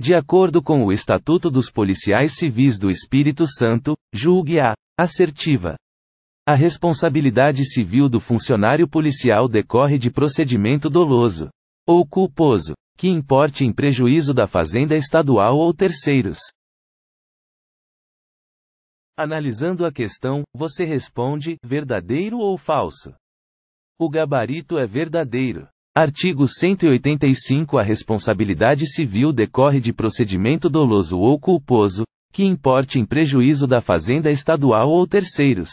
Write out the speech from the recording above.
De acordo com o Estatuto dos Policiais Civis do Espírito Santo, julgue-a assertiva. A responsabilidade civil do funcionário policial decorre de procedimento doloso ou culposo, que importe em prejuízo da Fazenda Estadual ou terceiros. Analisando a questão, você responde: verdadeiro ou falso? O gabarito é verdadeiro. Artigo 185 A responsabilidade civil decorre de procedimento doloso ou culposo, que importe em prejuízo da fazenda estadual ou terceiros.